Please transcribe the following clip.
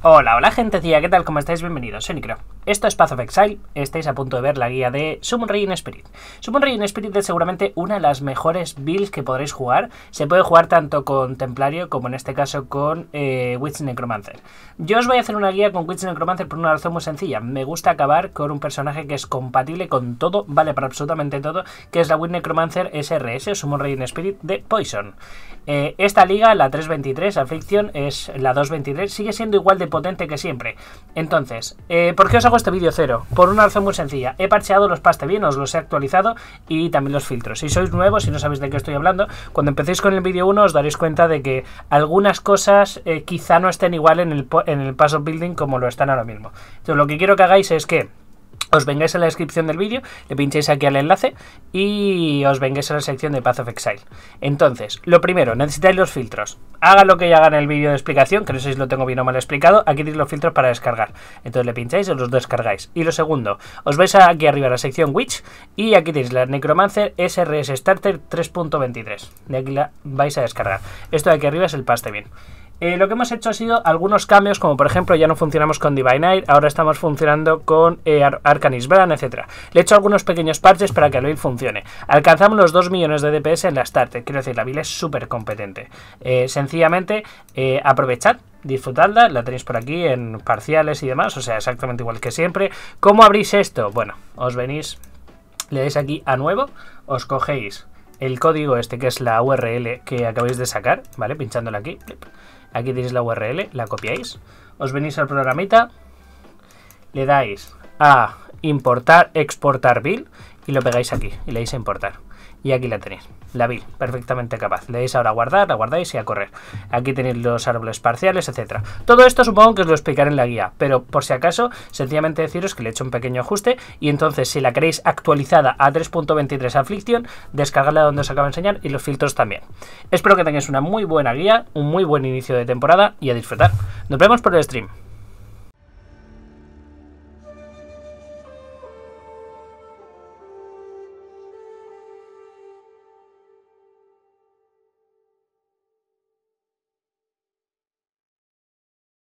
Hola, hola gentecilla, ¿qué tal? ¿Cómo estáis? Bienvenidos, soy Nicro. Esto es Path of Exile, estáis a punto de ver la guía de Summon Rain Spirit. Summon in Spirit es seguramente una de las mejores builds que podréis jugar. Se puede jugar tanto con Templario como en este caso con eh, Witch Necromancer. Yo os voy a hacer una guía con Witch Necromancer por una razón muy sencilla. Me gusta acabar con un personaje que es compatible con todo, vale para absolutamente todo, que es la Witch Necromancer SRS, Summon Rain Spirit de Poison. Eh, esta liga, la 323, Affliction, es la 223, sigue siendo igual de potente que siempre. Entonces, eh, ¿por qué os hago este vídeo cero? Por una razón muy sencilla. He parcheado los paste bien, os los he actualizado y también los filtros. Si sois nuevos y no sabéis de qué estoy hablando, cuando empecéis con el vídeo 1 os daréis cuenta de que algunas cosas eh, quizá no estén igual en el, en el paso building como lo están ahora mismo. Entonces, lo que quiero que hagáis es que os vengáis a la descripción del vídeo, le pincháis aquí al enlace y os vengáis a la sección de Path of Exile. Entonces, lo primero, necesitáis los filtros. Haga lo que ya haga en el vídeo de explicación, que no sé si lo tengo bien o mal explicado, aquí tenéis los filtros para descargar. Entonces le pincháis y los descargáis. Y lo segundo, os vais aquí arriba a la sección Witch y aquí tenéis la Necromancer SRS Starter 3.23. De aquí la vais a descargar. Esto de aquí arriba es el paste bien. Eh, lo que hemos hecho ha sido algunos cambios, como por ejemplo ya no funcionamos con Divine Night, ahora estamos funcionando con eh, Arcanis Bran, etc. Le he hecho algunos pequeños parches para que el build funcione. Alcanzamos los 2 millones de DPS en la starter, quiero decir, la build es súper competente. Eh, sencillamente, aprovechad disfrutadla, la tenéis por aquí en parciales y demás, o sea, exactamente igual que siempre. ¿Cómo abrís esto? Bueno, os venís, le dais aquí a nuevo, os cogéis el código este que es la URL que acabáis de sacar, ¿vale? pinchándola aquí, Aquí tenéis la URL, la copiáis, os venís al programita, le dais a importar, exportar bill y lo pegáis aquí y le dais a importar. Y aquí la tenéis, la bill, perfectamente capaz. Le dais ahora a guardar, la guardáis y a correr. Aquí tenéis los árboles parciales, etcétera. Todo esto supongo que os lo explicaré en la guía, pero por si acaso, sencillamente deciros que le he hecho un pequeño ajuste y entonces si la queréis actualizada a 3.23 Affliction, descargarla donde os acabo de enseñar y los filtros también. Espero que tengáis una muy buena guía, un muy buen inicio de temporada y a disfrutar. Nos vemos por el stream.